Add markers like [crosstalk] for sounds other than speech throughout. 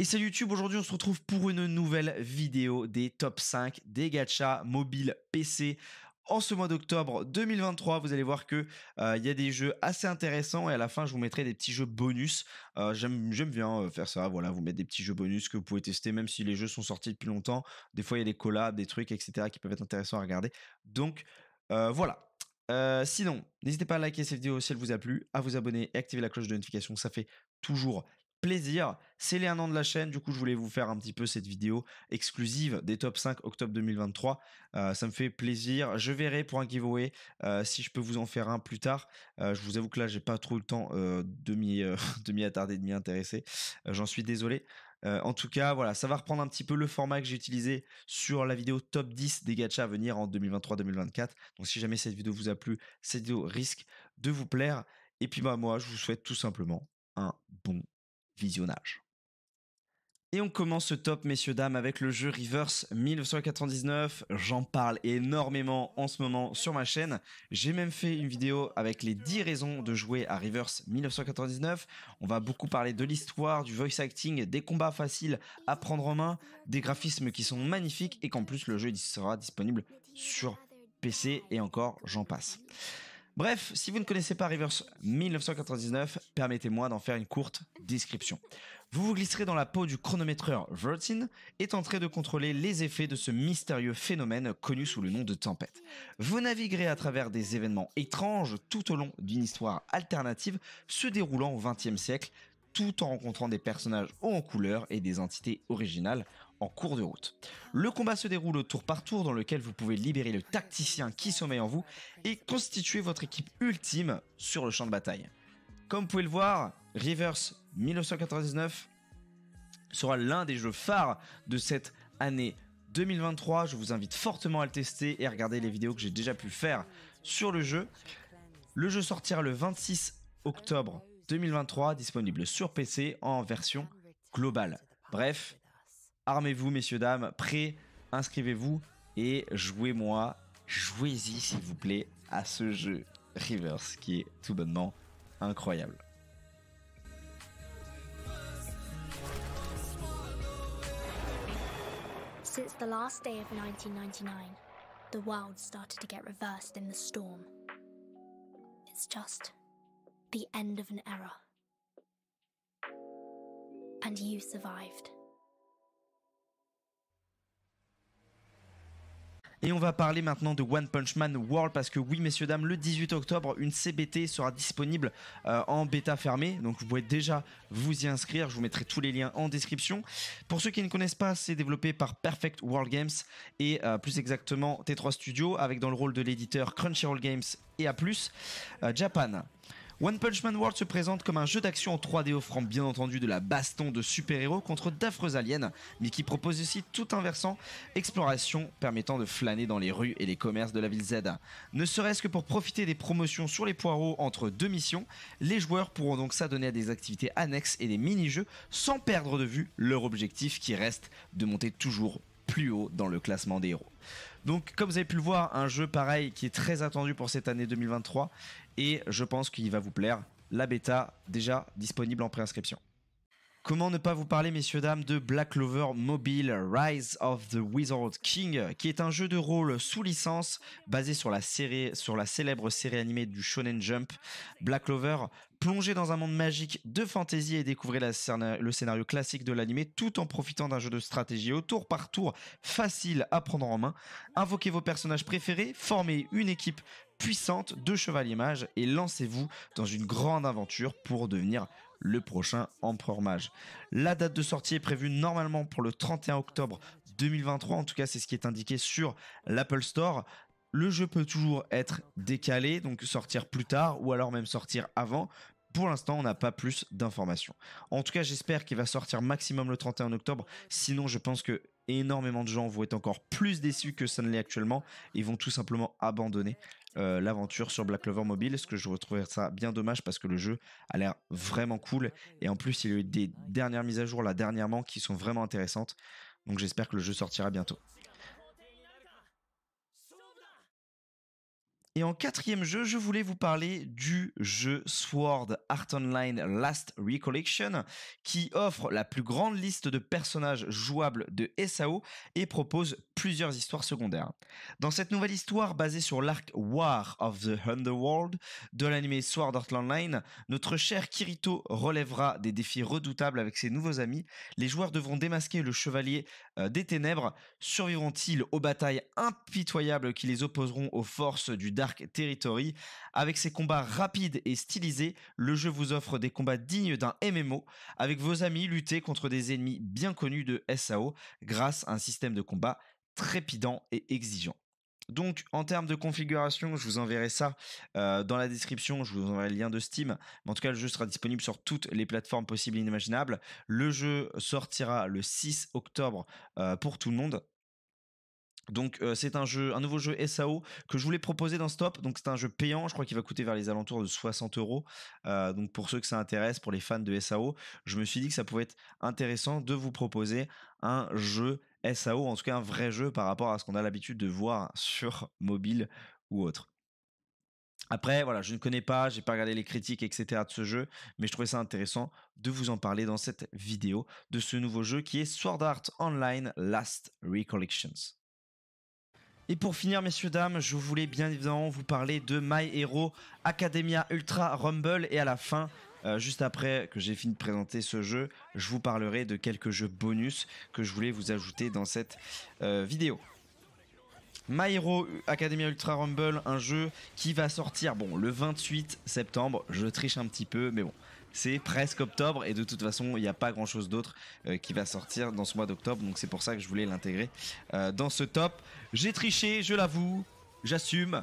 Et c'est YouTube, aujourd'hui on se retrouve pour une nouvelle vidéo des top 5 des gachas mobile PC en ce mois d'octobre 2023. Vous allez voir que euh, il y a des jeux assez intéressants et à la fin je vous mettrai des petits jeux bonus. Euh, j'aime bien euh, faire ça, voilà, vous mettre des petits jeux bonus que vous pouvez tester même si les jeux sont sortis depuis longtemps. Des fois il y a des collabs, des trucs, etc. qui peuvent être intéressants à regarder. Donc voilà. sinon, n'hésitez pas à liker cette vidéo si elle vous a plu, à vous abonner et activer la cloche de notification, ça fait toujours plaisir. C'est les 1 an de la chaîne. Du coup, je voulais vous faire un petit peu cette vidéo exclusive des top 5 octobre 2023. Euh, ça me fait plaisir. Je verrai pour un giveaway euh, si je peux vous en faire un plus tard. Euh, je vous avoue que là, j'ai pas trop le temps de m'y [laughs] de attarder, de m'y intéresser. J'en suis désolé. en tout cas, voilà, ça va reprendre un petit peu le format que j'ai utilisé sur la vidéo top 10 des gachas à venir en 2023-2024. Donc si jamais cette vidéo vous a plu, cette vidéo risque de vous plaire. Et puis bah moi, je vous souhaite tout simplement un bon visionnage. Et on commence ce top, messieurs, dames, avec le jeu Reverse 1999. J'en parle énormément en ce moment sur ma chaîne. J'ai même fait une vidéo avec les 10 raisons de jouer à Reverse 1999. On va beaucoup parler de l'histoire, du voice acting, des combats faciles à prendre en main, des graphismes qui sont magnifiques et qu'en plus le jeu sera disponible sur PC et encore j'en passe. Bref, si vous ne connaissez pas Rivers 1999, permettez-moi d'en faire une courte description. Vous vous glisserez dans la peau du chronométreur Vertin et tenterez de contrôler les effets de ce mystérieux phénomène connu sous le nom de tempête. Vous naviguerez à travers des événements étranges tout au long d'une histoire alternative se déroulant au XXe siècle, tout en rencontrant des personnages hauts en couleur et des entités originales en cours de route. Le combat se déroule au tour par tour dans lequel vous pouvez libérer le tacticien qui sommeille en vous et constituer votre équipe ultime sur le champ de bataille. Comme vous pouvez le voir, Rivers 1999 sera l'un des jeux phares de cette année 2023. Je vous invite fortement à le tester et à regarder les vidéos que j'ai déjà pu faire sur le jeu. Le jeu sortira le 26 octobre 2023, disponible sur PC en version globale. Bref, armez-vous, messieurs, dames, prêts, inscrivez-vous et jouez-moi, jouez-y s'il vous plaît à ce jeu Reverse qui est tout bonnement incroyable. Since the last day of 1999, the world started to get reversed in the storm. It's just the end of an era. And you survived. Et on va parler maintenant de One Punch Man World parce que oui, messieurs, dames, le 18 octobre, une CBT sera disponible euh, en bêta fermée. Donc vous pouvez déjà vous y inscrire. Je vous mettrai tous les liens en description. Pour ceux qui ne connaissent pas, c'est développé par Perfect World Games et euh, plus exactement T3 Studio avec dans le rôle de l'éditeur Crunchyroll Games et à plus, euh, Japan. One Punch Man World se présente comme un jeu d'action en 3D offrant bien entendu de la baston de super-héros contre d'affreux aliens, mais qui propose aussi tout un versant exploration permettant de flâner dans les rues et les commerces de la ville Z. Ne serait-ce que pour profiter des promotions sur les poireaux entre deux missions, les joueurs pourront donc s'adonner à des activités annexes et des mini-jeux sans perdre de vue leur objectif qui reste de monter toujours plus haut dans le classement des héros. Donc comme vous avez pu le voir, un jeu pareil qui est très attendu pour cette année 2023 et je pense qu'il va vous plaire. La bêta déjà disponible en préinscription. Comment ne pas vous parler, messieurs, dames, de Black Clover Mobile Rise of the Wizard King, qui est un jeu de rôle sous licence basé sur la, série, sur la célèbre série animée du Shonen Jump. Black Clover, plongez dans un monde magique de fantasy et découvrez le scénario classique de l'animé tout en profitant d'un jeu de stratégie au tour par tour facile à prendre en main. Invoquez vos personnages préférés, formez une équipe puissante de chevaliers mages et lancez-vous dans une grande aventure pour devenir le prochain empereur mage. La date de sortie est prévue normalement pour le 31 octobre 2023, en tout cas c'est ce qui est indiqué sur l'Apple Store. Le jeu peut toujours être décalé, donc sortir plus tard ou alors même sortir avant, pour l'instant, on n'a pas plus d'informations. En tout cas, j'espère qu'il va sortir maximum le 31 octobre. Sinon, je pense que énormément de gens vont être encore plus déçus que ça ne l'est actuellement et vont tout simplement abandonner euh, l'aventure sur Black Lover Mobile, ce que je retrouvais ça bien dommage parce que le jeu a l'air vraiment cool et en plus il y a eu des dernières mises à jour là dernièrement qui sont vraiment intéressantes. Donc j'espère que le jeu sortira bientôt. Et en quatrième jeu, je voulais vous parler du jeu Sword Art Online Last Recollection, qui offre la plus grande liste de personnages jouables de SAO et propose plusieurs histoires secondaires. Dans cette nouvelle histoire basée sur l'arc War of the Underworld de l'animé Sword Art Online, notre cher Kirito relèvera des défis redoutables avec ses nouveaux amis. Les joueurs devront démasquer le chevalier euh, des ténèbres. Survivront-ils aux batailles impitoyables qui les opposeront aux forces du Dark Territory. Avec ses combats rapides et stylisés, le jeu vous offre des combats dignes d'un MMO. Avec vos amis, lutter contre des ennemis bien connus de SAO grâce à un système de combat trépidant et exigeant. Donc en termes de configuration, je vous enverrai ça euh, dans la description, je vous enverrai le lien de Steam. Mais en tout cas, le jeu sera disponible sur toutes les plateformes possibles et inimaginables. Le jeu sortira le 6 octobre euh, pour tout le monde. Donc euh, c'est un jeu, un nouveau jeu SAO que je voulais proposer dans Stop. Donc c'est un jeu payant, je crois qu'il va coûter vers les alentours de 60 euros. Euh, donc pour ceux que ça intéresse, pour les fans de SAO, je me suis dit que ça pouvait être intéressant de vous proposer un jeu SAO, en tout cas un vrai jeu par rapport à ce qu'on a l'habitude de voir sur mobile ou autre. Après, voilà, je ne connais pas, j'ai pas regardé les critiques, etc. de ce jeu, mais je trouvais ça intéressant de vous en parler dans cette vidéo de ce nouveau jeu qui est Sword Art Online Last Recollections. Et pour finir, messieurs, dames, je voulais bien évidemment vous parler de My Hero Academia Ultra Rumble. Et à la fin, euh, juste après que j'ai fini de présenter ce jeu, je vous parlerai de quelques jeux bonus que je voulais vous ajouter dans cette euh, vidéo. My Hero Academia Ultra Rumble, un jeu qui va sortir bon le 28 septembre. Je triche un petit peu, mais bon, c'est presque octobre et de toute façon, il n'y a pas grand chose d'autre euh, qui va sortir dans ce mois d'octobre. Donc c'est pour ça que je voulais l'intégrer euh, dans ce top. J'ai triché, je l'avoue, j'assume.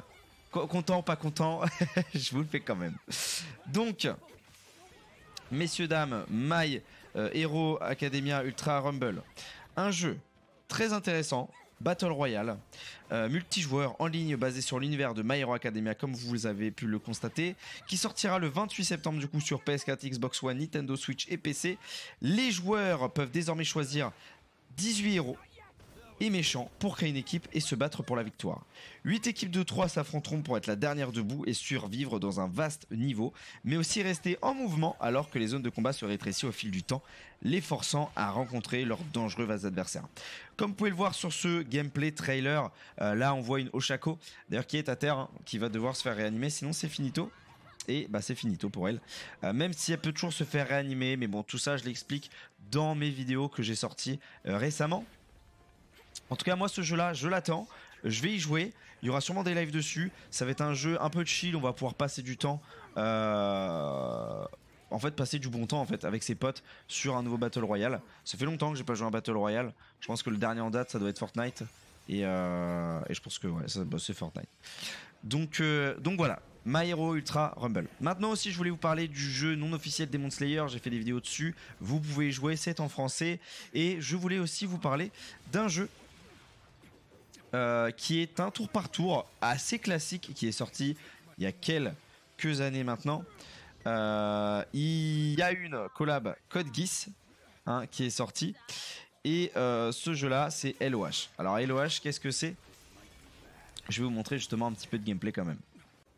Content, pas content, [laughs] je vous le fais quand même. Donc, messieurs, dames, My euh, Hero Academia Ultra Rumble. Un jeu très intéressant Battle Royale, euh, multijoueur en ligne basé sur l'univers de My Hero Academia, comme vous avez pu le constater, qui sortira le 28 septembre du coup sur PS4, Xbox One, Nintendo Switch et PC. Les joueurs peuvent désormais choisir 18 héros et méchants pour créer une équipe et se battre pour la victoire. Huit équipes de 3 s'affronteront pour être la dernière debout et survivre dans un vaste niveau, mais aussi rester en mouvement alors que les zones de combat se rétrécissent au fil du temps, les forçant à rencontrer leurs dangereux adversaires. Comme vous pouvez le voir sur ce gameplay trailer, euh, là on voit une Oshako, d'ailleurs qui est à terre, hein, qui va devoir se faire réanimer, sinon c'est finito et bah c'est finito pour elle. Euh, même si elle peut toujours se faire réanimer, mais bon, tout ça je l'explique dans mes vidéos que j'ai sorties euh, récemment. En tout cas, moi, ce jeu-là, je l'attends. Je vais y jouer. Il y aura sûrement des lives dessus. Ça va être un jeu un peu chill. On va pouvoir passer du temps. Euh, en fait passer du bon temps en fait avec ses potes sur un nouveau battle royale. Ça fait longtemps que j'ai pas joué à un battle royale. Je pense que le dernier en date ça doit être Fortnite et, euh, je pense que ça bah, c'est Fortnite. Donc euh, donc voilà. My Hero Ultra Rumble. Maintenant aussi, je voulais vous parler du jeu non officiel Demon Slayer. J'ai fait des vidéos dessus. Vous pouvez y jouer, c'est en français. Et je voulais aussi vous parler d'un jeu euh, qui est un tour par tour assez classique, qui est sorti il y a quelques années maintenant. Euh, il y a une collab Code hein, qui est sortie. Et euh, ce jeu-là, c'est LOH. Alors LOH, qu'est-ce que c'est Je vais vous montrer justement un petit peu de gameplay quand même.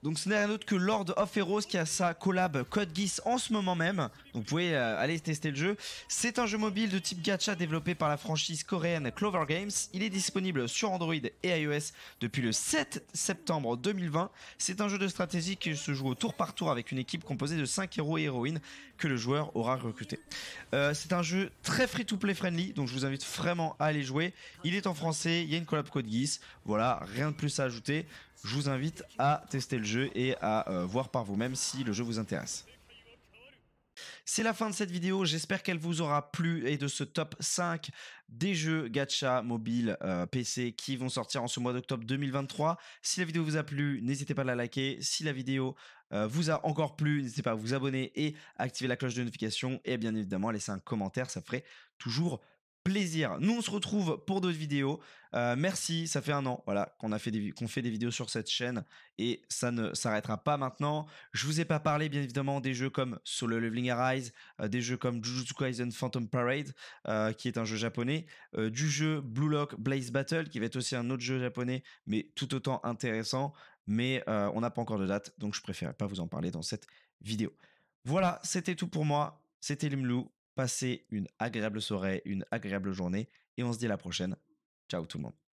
Donc ce n'est rien d'autre que Lord of Heroes qui a sa collab Code Geass en ce moment même. vous pouvez euh, aller tester le jeu. C'est un jeu mobile de type gacha développé par la franchise coréenne Clover Games. Il est disponible sur Android et iOS depuis le 7 septembre 2020. C'est un jeu de stratégie qui se joue au tour par tour avec une équipe composée de 5 héros et héroïnes que le joueur aura recruté. Euh, c'est un jeu très free-to-play friendly, donc je vous invite vraiment à aller jouer. Il est en français, il y a une collab Code Geass. Voilà, rien de plus à ajouter. Je vous invite à tester le jeu et à euh, voir par vous-même si le jeu vous intéresse. C'est la fin de cette vidéo, j'espère qu'elle vous aura plu et de ce top 5 des jeux gacha mobile euh, PC qui vont sortir en ce mois d'octobre 2023. Si la vidéo vous a plu, n'hésitez pas à la liker. Si la vidéo euh, vous a encore plu, n'hésitez pas à vous abonner et activer la cloche de notification et bien évidemment laisser un commentaire, ça ferait toujours plaisir. Nous, on se retrouve pour d'autres vidéos. Euh, merci, ça fait un an, voilà, qu'on a fait des fait des vidéos sur cette chaîne et ça ne s'arrêtera pas maintenant. Je vous ai pas parlé, bien évidemment, des jeux comme Solo Leveling Arise, euh, des jeux comme Jujutsu Kaisen Phantom Parade, euh, qui est un jeu japonais, du jeu Blue Lock Blaze Battle, qui va être aussi un autre jeu japonais, mais tout autant intéressant. Mais on n'a pas encore de date, donc je préférais pas vous en parler dans cette vidéo. Voilà, c'était tout pour moi. C'était Limlou. Passez une agréable soirée, une agréable journée et on se dit à la prochaine. Ciao tout le monde.